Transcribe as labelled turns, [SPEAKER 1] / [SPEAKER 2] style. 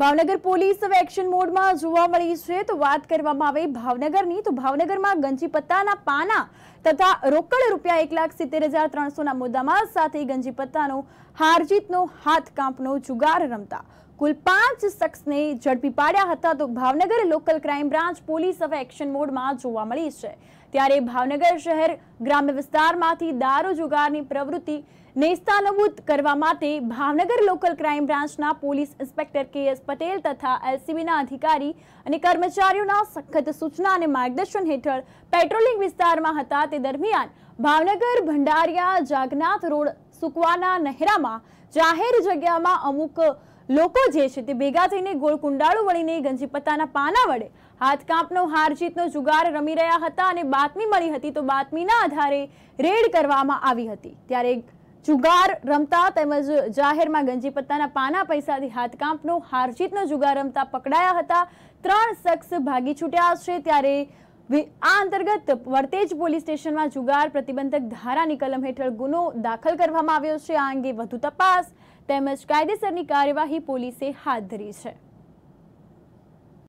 [SPEAKER 1] Bhavnagar police હવે action મોડમાં જોવા મળી છે તો વાત કરવામાં આવે ભાવનગરની તો ભાવનગરમાં ગંજી પત્તાના પાના તથા રોકડ રૂપિયા એક લાખ સિત્તેર હજાર ત્રણસોના મુદ્દામાં સાથે ગંજી પત્તાનો હારજીતનો હાથ જુગાર રમતા કુલ પાંચ શખ્સને ઝડપી પાડ્યા હતા તો Bhavnagar local crime branch police હવે એક્શન મોડમાં જોવા મળી છે ત્યારે ભાવનગર શહેર ગ્રામ્ય વિસ્તારમાંથી દારૂ જુગારની પ્રવૃત્તિ નેસ્તાનબૂત કરવા માટે ભાવનગર લોકલ ક્રાઇમ બ્રાન્ચના police inspector K S Patel તથા એલસીબીના અધિકારી અને કર્મચારીઓના સખત સૂચના અને માર્ગદર્શન હેઠળ પેટ્રોલિંગ વિસ્તારમાં હતા તે દરમિયાન ભાવનગર ભંડારિયા જાગનાથ રોડ સુકવાના નહેરામાં જાહેર જગ્યામાં અમુક લોકો જે છે તે ભેગા થઈને ગોળ કુંડાળું વળીને ગંજી પત્તાના પાના વડે હાથકાંપનો હાર જીતનો જુગાર રમી રહ્યા હતા અને બાતમી મળી હતી તો બાતમીના આધારે રેડ કરવામાં આવી હતી ત્યારે જુગાર રમતા તેમજ જાહેરમાં ગંજીપત્તાના પાના પૈસાથી હાથ હાર જીતનો જુગાર રમતા પકડાયા હતા ત્રણ શખ્સ ભાગી છૂટ્યા છે ત્યારે આ અંતર્ગત વર્તેજ પોલીસ સ્ટેશનમાં જુગાર પ્રતિબંધક ધારાની કલમ હેઠળ ગુનો દાખલ કરવામાં આવ્યો છે આ અંગે વધુ તપાસ તેમજ કાયદેસરની કાર્યવાહી પોલીસે હાથ ધરી છે